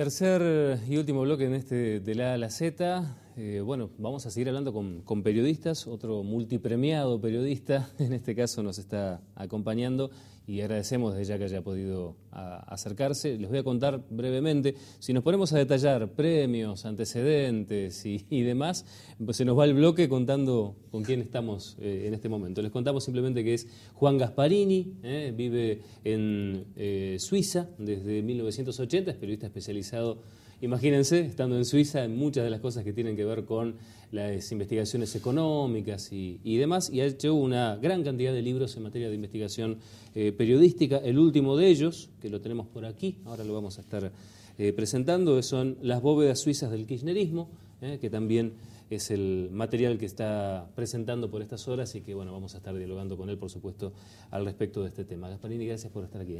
Tercer eh, y último bloque en este de la a la Z. Eh, bueno, vamos a seguir hablando con, periodistas. Otro multipremiado periodista, en este caso, nos está acompañando y agradecemos desde ya que haya podido acercarse. Les voy a contar brevemente, si nos ponemos a detallar premios, antecedentes y, demás, pues se nos va el bloque contando con quién estamos eh, en este momento. Les contamos simplemente que es Juan Gasparini, eh, vive en eh, Suiza desde 1980, es periodista especializado Imagínense, estando en Suiza, en muchas de las cosas que tienen que ver con las investigaciones económicas y, demás, y ha hecho una gran cantidad de libros en materia de investigación eh, periodística. El último de ellos, que lo tenemos por aquí, ahora lo vamos a estar eh, presentando, son Las bóvedas suizas del kirchnerismo, eh, que también es el material que está presentando por estas horas y que bueno, vamos a estar dialogando con él, por supuesto, al respecto de este tema. Gasparini, gracias por estar aquí.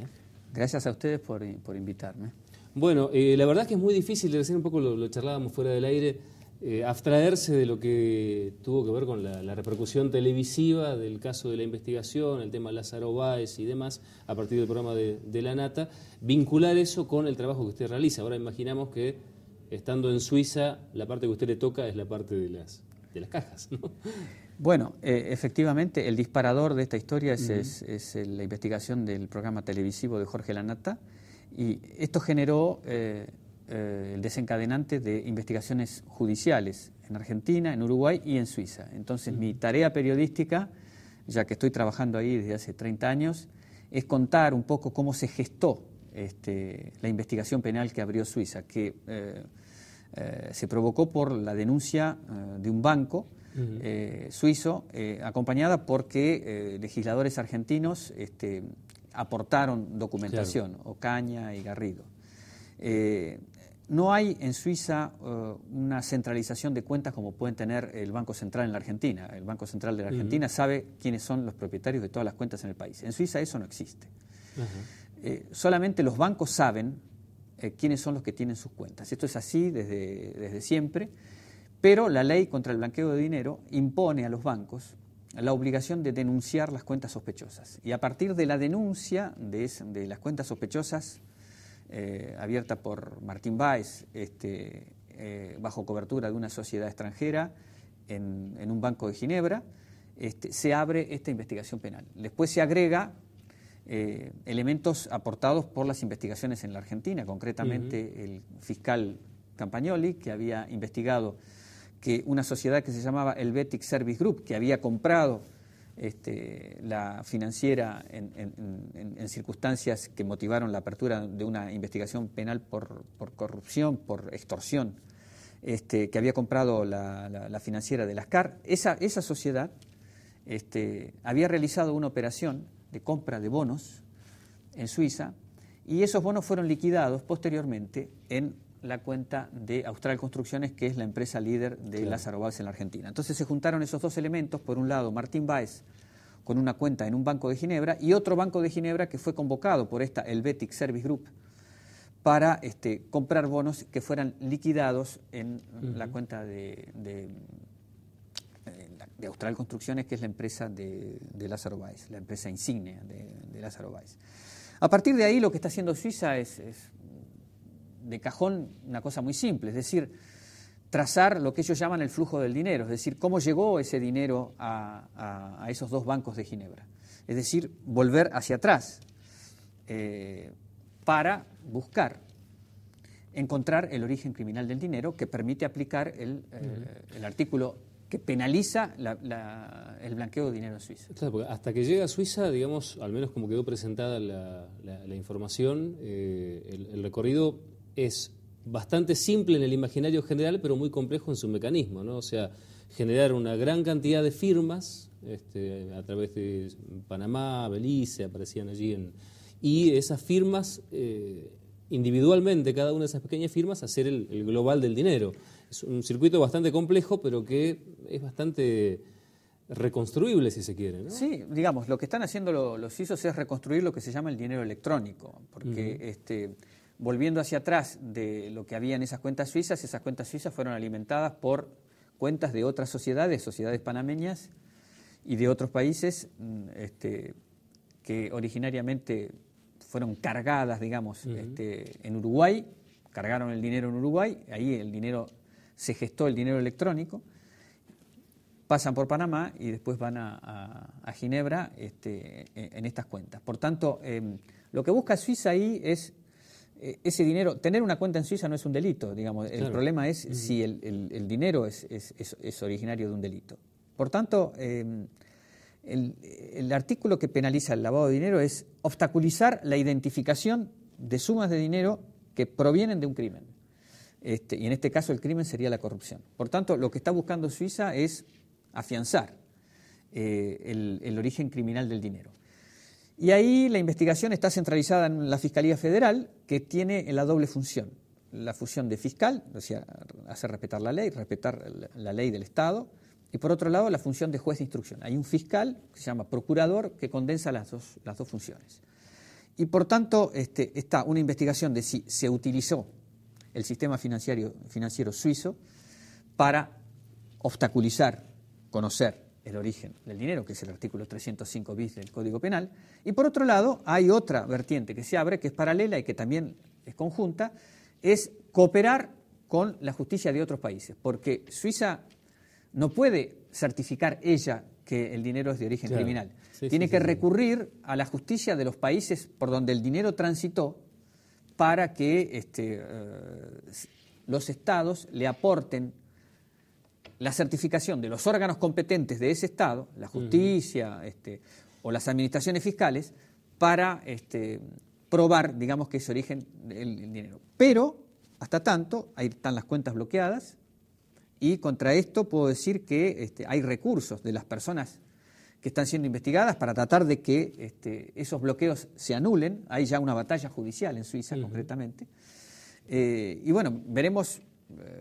Gracias a ustedes por invitarme. Bueno, eh, la verdad es que es muy difícil, recién un poco lo, charlábamos fuera del aire, eh, abstraerse de lo que tuvo que ver con la, repercusión televisiva del caso de la investigación, el tema Lázaro Báez y demás, a partir del programa de, La Nata, vincular eso con el trabajo que usted realiza. Ahora imaginamos que estando en Suiza, la parte que usted le toca es la parte de las, de las cajas. Bueno, eh, efectivamente, el disparador de esta historia es, es, la investigación del programa televisivo de Jorge Lanata, y esto generó eh, eh, el desencadenante de investigaciones judiciales en Argentina, en Uruguay y en Suiza. Entonces, mi tarea periodística, ya que estoy trabajando ahí desde hace 30 años, es contar un poco cómo se gestó este, la investigación penal que abrió Suiza, que eh, se provocó por la denuncia de un banco suizo, acompañada porque legisladores argentinos este, aportaron documentación, Ocaña y Garrido. Eh, no hay en Suiza eh, una centralización de cuentas como pueden tener el Banco Central en la Argentina. El Banco Central de la Argentina sabe quiénes son los propietarios de todas las cuentas en el país. En Suiza eso no existe. Eh, solamente los bancos saben quiénes son los que tienen sus cuentas. Esto es así desde, desde siempre, pero la ley contra el blanqueo de dinero impone a los bancos la obligación de denunciar las cuentas sospechosas. Y a partir de la denuncia de, de las cuentas sospechosas, eh, abierta por Martín Báez, este, eh, bajo cobertura de una sociedad extranjera, en, un banco de Ginebra, este, se abre esta investigación penal. Después se agrega eh, elementos aportados por las investigaciones en la Argentina, concretamente el fiscal Campagnoli, que había investigado que una sociedad que se llamaba Helvetic Service Group, que había comprado este, la financiera en, circunstancias que motivaron la apertura de una investigación penal por, corrupción, por extorsión, este, que había comprado la, financiera de las CAR, esa, esa sociedad este, había realizado una operación de compra de bonos en Suiza y esos bonos fueron liquidados posteriormente en la cuenta de Austral Construcciones, que es la empresa líder de Lázaro en la Argentina. Entonces se juntaron esos dos elementos, por un lado Martín Báez con una cuenta en un banco de Ginebra y otro banco de Ginebra que fue convocado por esta Helvetic Service Group para este, comprar bonos que fueran liquidados en la cuenta de, eh, de, Austral Construcciones, que es la empresa de, de Lázaro Báez, la empresa insignia de, Lázaro Báez. A partir de ahí lo que está haciendo Suiza es de cajón una cosa muy simple, es decir, trazar lo que ellos llaman el flujo del dinero, es decir, cómo llegó ese dinero a, esos dos bancos de Ginebra. Es decir, volver hacia atrás eh, para buscar, encontrar el origen criminal del dinero que permite aplicar el, eh, artículo que penaliza el blanqueo de dinero en Suiza. hasta que llega a Suiza, digamos, al menos como quedó presentada la, información, eh, el recorrido es bastante simple en el imaginario general, pero muy complejo en su mecanismo, ¿no? O sea, generar una gran cantidad de firmas este, a través de Panamá, Belice, aparecían allí, en, y esas firmas, eh, individualmente, cada una de esas pequeñas firmas, hacer el, global del dinero. Es un circuito bastante complejo, pero que es bastante reconstruible, si se quiere. Sí, digamos, lo que están haciendo los ISOs es reconstruir lo que se llama el dinero electrónico, porque este, volviendo hacia atrás de lo que había en esas cuentas suizas, esas cuentas suizas fueron alimentadas por cuentas de otras sociedades, sociedades panameñas y de otros países mm, este, que originariamente fueron cargadas, digamos, este, en Uruguay, cargaron el dinero en Uruguay, ahí el dinero se gestó el dinero electrónico, pasan por Panamá y después van a, Ginebra este, e, en, estas cuentas. Por tanto, em, lo que busca Suiza ahí es eh, ese dinero, tener una cuenta en Suiza no es un delito, digamos. El problema es si el, dinero es, originario de un delito. Por tanto, em, el, artículo que penaliza el lavado de dinero es obstaculizar la identificación de sumas de dinero que provienen de un crimen. Este, y en este caso el crimen sería la corrupción. Por tanto, lo que está buscando Suiza es afianzar eh, el origen criminal del dinero. Y ahí la investigación está centralizada en la Fiscalía Federal, que tiene la doble función. La función de fiscal, o sea, hacer respetar la ley, respetar la ley del Estado, y por otro lado la función de juez de instrucción. Hay un fiscal que se llama procurador que condensa las dos, las dos funciones. Y por tanto este, está una investigación de si se utilizó el sistema financiero suizo para obstaculizar, conocer el origen del dinero, que es el artículo 305 bis del Código Penal. Y por otro lado, hay otra vertiente que se abre, que es paralela y que también es conjunta, es cooperar con la justicia de otros países, porque Suiza no puede certificar ella que el dinero es de origen criminal. Tiene que recurrir a la justicia de los países por donde el dinero transitó para que este, eh, los estados le aporten la certificación de los órganos competentes de ese Estado, la justicia este, o las administraciones fiscales, para este, probar, digamos, que es origen del dinero. Pero, hasta tanto, ahí están las cuentas bloqueadas y contra esto puedo decir que este, hay recursos de las personas que están siendo investigadas para tratar de que esos bloqueos se anulen. Hay ya una batalla judicial en Suiza, concretamente. Eh, y bueno, veremos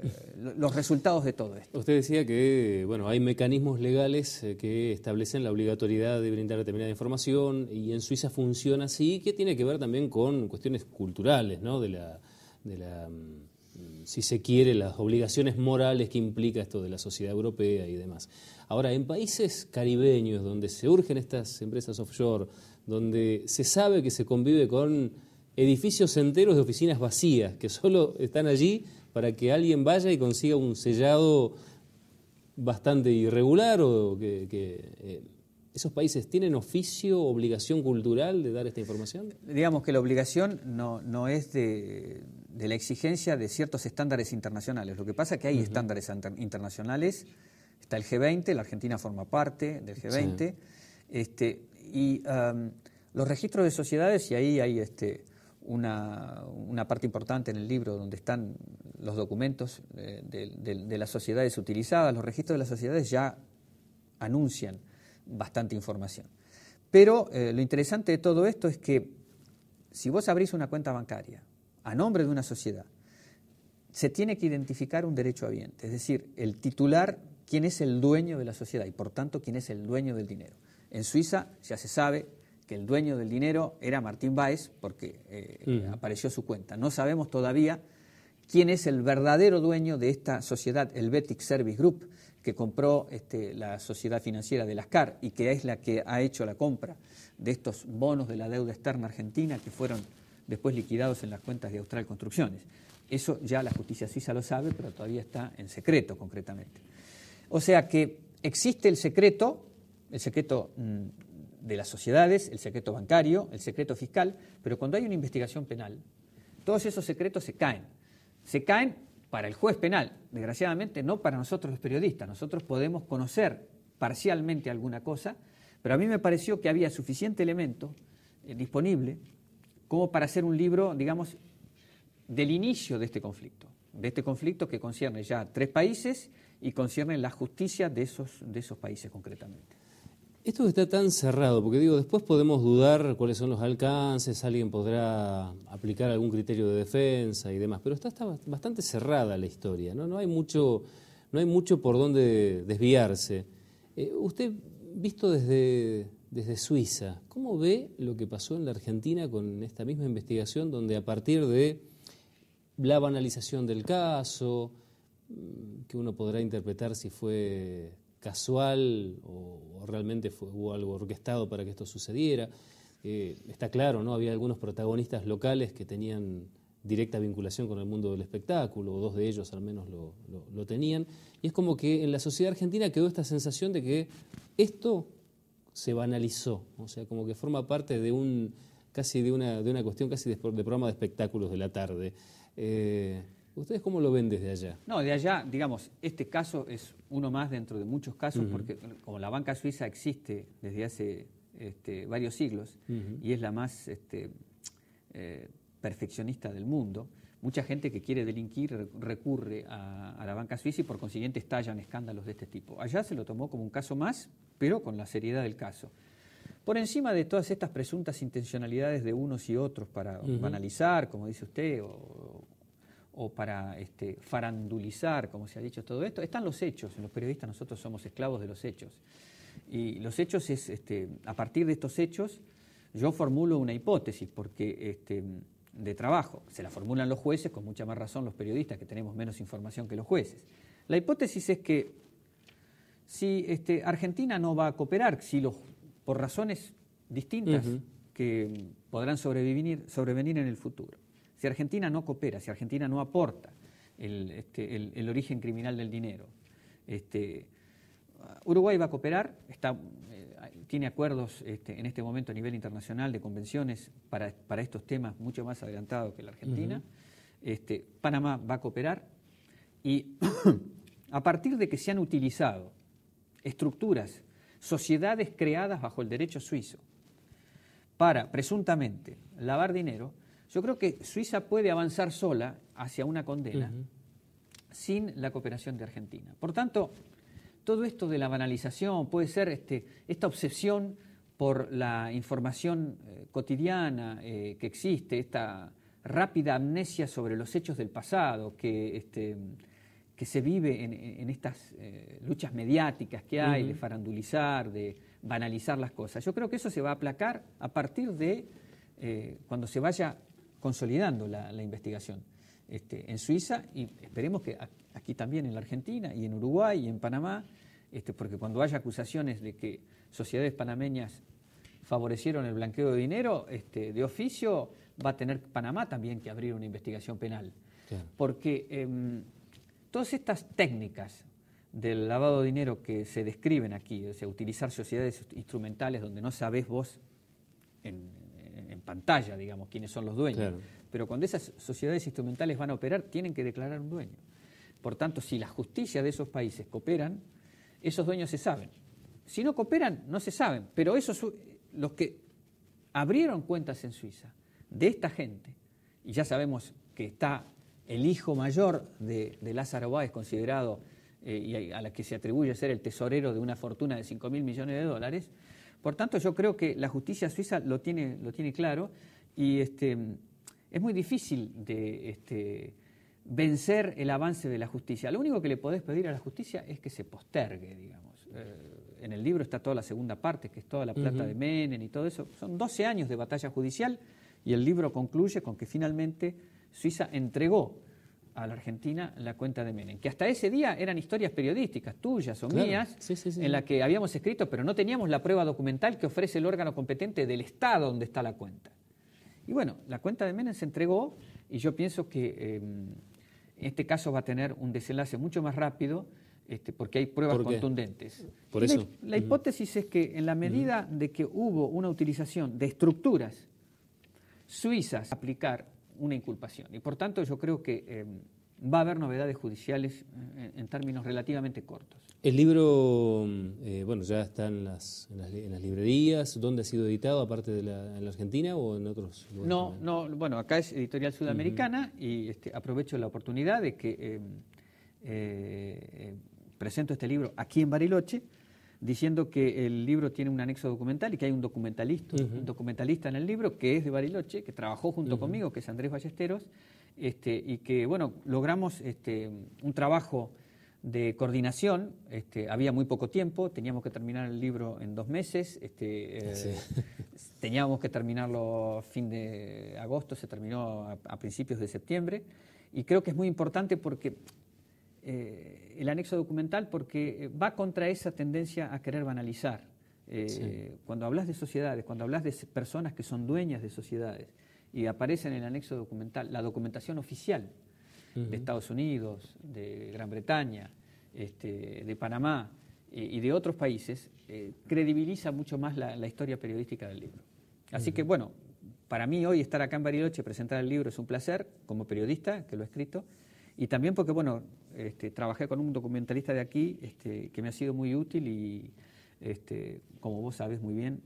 eh, los resultados de todo esto. Usted decía que bueno, hay mecanismos legales eh, que establecen la obligatoriedad de brindar determinada información y en Suiza funciona así, que tiene que ver también con cuestiones culturales, ¿no? De la, de la, mm, si se quiere, las obligaciones morales que implica esto de la sociedad europea y demás. Ahora, en países caribeños donde se urgen estas empresas offshore, donde se sabe que se convive con edificios enteros de oficinas vacías, que solo están allí para que alguien vaya y consiga un sellado bastante irregular o que... Eh, ¿Esos países tienen oficio, obligación cultural de dar esta información? Digamos que la obligación no, no es de, la exigencia de ciertos estándares internacionales. Lo que pasa es que hay estándares internacionales. Está el G20, la Argentina forma parte del G20. Este, y um, los registros de sociedades, y ahí hay este, una, parte importante en el libro donde están los documentos eh, de, las sociedades utilizadas, los registros de las sociedades ya anuncian bastante información. Pero eh, lo interesante de todo esto es que si vos abrís una cuenta bancaria a nombre de una sociedad, se tiene que identificar un derecho habiente, es decir, el titular, quién es el dueño de la sociedad y por tanto quién es el dueño del dinero. En Suiza ya se sabe que el dueño del dinero era Martín Báez, porque eh, apareció su cuenta. No sabemos todavía quién es el verdadero dueño de esta sociedad, el Betic Service Group, que compró este, la sociedad financiera de las CAR y que es la que ha hecho la compra de estos bonos de la deuda externa argentina que fueron después liquidados en las cuentas de Austral Construcciones. Eso ya la justicia suiza lo sabe, pero todavía está en secreto concretamente. O sea que existe el secreto, el secreto mm, de las sociedades, el secreto bancario, el secreto fiscal, pero cuando hay una investigación penal, todos esos secretos se caen. Se caen para el juez penal, desgraciadamente no para nosotros los periodistas. Nosotros podemos conocer parcialmente alguna cosa, pero a mí me pareció que había suficiente elemento eh, disponible como para hacer un libro, digamos, del inicio de este conflicto, de este conflicto que concierne ya tres países y concierne la justicia de esos, de esos países concretamente. Esto está tan cerrado, porque digo, después podemos dudar cuáles son los alcances, alguien podrá aplicar algún criterio de defensa y demás, pero está, está bastante cerrada la historia, ¿no? No hay mucho, no hay mucho por dónde desviarse. Eh, usted, visto desde, desde Suiza, ¿cómo ve lo que pasó en la Argentina con esta misma investigación donde a partir de la banalización del caso, mm, que uno podrá interpretar si fue casual o, realmente fue, hubo algo orquestado para que esto sucediera. Eh, está claro, ¿no? Había algunos protagonistas locales que tenían directa vinculación con el mundo del espectáculo, o dos de ellos al menos lo, tenían. Y es como que en la sociedad argentina quedó esta sensación de que esto se banalizó, o sea, como que forma parte de un casi de una, de una cuestión casi de, programa de espectáculos de la tarde. Eh, ¿Ustedes cómo lo ven desde allá? No, de allá, digamos, este caso es uno más dentro de muchos casos, porque como la banca suiza existe desde hace este, varios siglos y es la más este, eh, perfeccionista del mundo, mucha gente que quiere delinquir recurre a, la banca suiza y por consiguiente estallan escándalos de este tipo. Allá se lo tomó como un caso más, pero con la seriedad del caso. Por encima de todas estas presuntas intencionalidades de unos y otros para banalizar, como dice usted, o o para este, farandulizar, como se ha dicho todo esto, están los hechos. Los periodistas nosotros somos esclavos de los hechos. Y los hechos es, este, a partir de estos hechos, yo formulo una hipótesis porque, este, de trabajo. Se la formulan los jueces, con mucha más razón los periodistas, que tenemos menos información que los jueces. La hipótesis es que si este, Argentina no va a cooperar, si los, por razones distintas que podrán sobrevenir en el futuro, si Argentina no coopera, si Argentina no aporta el, este, origen criminal del dinero, este, Uruguay va a cooperar, está, eh, tiene acuerdos este, en este momento a nivel internacional de convenciones para, estos temas mucho más adelantados que la Argentina. Panamá va a cooperar y a partir de que se han utilizado estructuras, sociedades creadas bajo el derecho suizo para presuntamente lavar dinero, yo creo que Suiza puede avanzar sola hacia una condena sin la cooperación de Argentina. Por tanto, todo esto de la banalización puede ser este, esta obsesión por la información eh, cotidiana eh, que existe, esta rápida amnesia sobre los hechos del pasado que, este, se vive en, estas eh, luchas mediáticas que hay, de farandulizar, de banalizar las cosas. Yo creo que eso se va a aplacar a partir de cuando se vaya consolidando la, investigación este, en Suiza y esperemos que aquí también en la Argentina y en Uruguay y en Panamá, este, porque cuando haya acusaciones de que sociedades panameñas favorecieron el blanqueo de dinero, este, de oficio va a tener Panamá también que abrir una investigación penal. Porque em, todas estas técnicas del lavado de dinero que se describen aquí, o sea, utilizar sociedades instrumentales donde no sabés vos en, pantalla, digamos, quiénes son los dueños. Pero cuando esas sociedades instrumentales van a operar, tienen que declarar un dueño. Por tanto, si la justicia de esos países cooperan, esos dueños se saben. Si no cooperan, no se saben. Pero esos, los que abrieron cuentas en Suiza de esta gente, y ya sabemos que está el hijo mayor de, de Lázaro Báez, considerado eh, y a, la que se atribuye ser el tesorero de una fortuna de 5 mil millones de dólares, por tanto, yo creo que la justicia suiza lo tiene, lo tiene claro y este, es muy difícil de este, vencer el avance de la justicia. Lo único que le podés pedir a la justicia es que se postergue, digamos. Eh, en el libro está toda la segunda parte, que es toda la plata de Menem y todo eso. Son 12 años de batalla judicial y el libro concluye con que finalmente Suiza entregó a la Argentina la cuenta de Menem, que hasta ese día eran historias periodísticas, tuyas o mías, en las que habíamos escrito, pero no teníamos la prueba documental que ofrece el órgano competente del Estado donde está la cuenta. Y bueno, la cuenta de Menem se entregó y yo pienso que en em, este caso va a tener un desenlace mucho más rápido. Este, porque hay pruebas contundentes. Por eso. La, la, hipótesis es que en la medida de que hubo una utilización de estructuras suizas aplicar una inculpación. Y por tanto yo creo que eh, va a haber novedades judiciales eh, en, términos relativamente cortos. El libro, eh, bueno, ya está en las, librerías. ¿Dónde ha sido editado, aparte de la, en Argentina o en otros lugares? No, no, bueno, acá es Editorial Sudamericana y este, aprovecho la oportunidad de que presento este libro aquí en Bariloche diciendo que el libro tiene un anexo documental y que hay un documentalista, un documentalista en el libro que es de Bariloche, que trabajó junto conmigo, que es Andrés Ballesteros, este, y que, bueno, logramos este, un trabajo de coordinación, este, había muy poco tiempo, teníamos que terminar el libro en dos meses, este, eh, teníamos que terminarlo fin de agosto, se terminó a, principios de septiembre, y creo que es muy importante porque eh, el anexo documental porque eh, va contra esa tendencia a querer banalizar. Eh, cuando hablas de sociedades, cuando hablas de personas que son dueñas de sociedades y aparece en el anexo documental la documentación oficial de Estados Unidos, de Gran Bretaña, este, de Panamá y de otros países, credibiliza mucho más la, historia periodística del libro. Así que bueno, para mí hoy estar acá en Bariloche presentar el libro es un placer como periodista que lo he escrito y también porque bueno este, trabajé con un documentalista de aquí este, que me ha sido muy útil y, este, como vos sabes muy bien,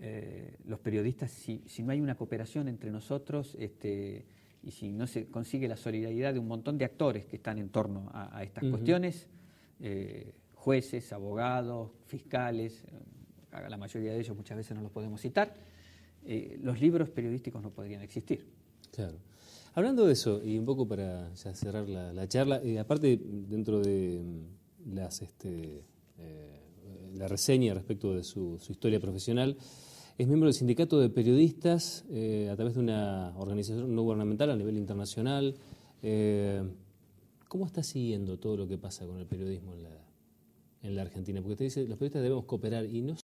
eh, los periodistas, si, no hay una cooperación entre nosotros y si no se consigue la solidaridad de un montón de actores que están en torno a, estas cuestiones, eh, jueces, abogados, fiscales, eh, la mayoría de ellos muchas veces no los podemos citar, los libros periodísticos no podrían existir. Claro. Hablando de eso, y un poco para cerrar la, charla, y eh, aparte dentro de mm, las, este, eh, la reseña respecto de su, historia profesional, es miembro del Sindicato de Periodistas eh, a través de una organización no gubernamental a nivel internacional. ¿Cómo está siguiendo todo lo que pasa con el periodismo en la, Argentina? Porque usted dice, los periodistas debemos cooperar y no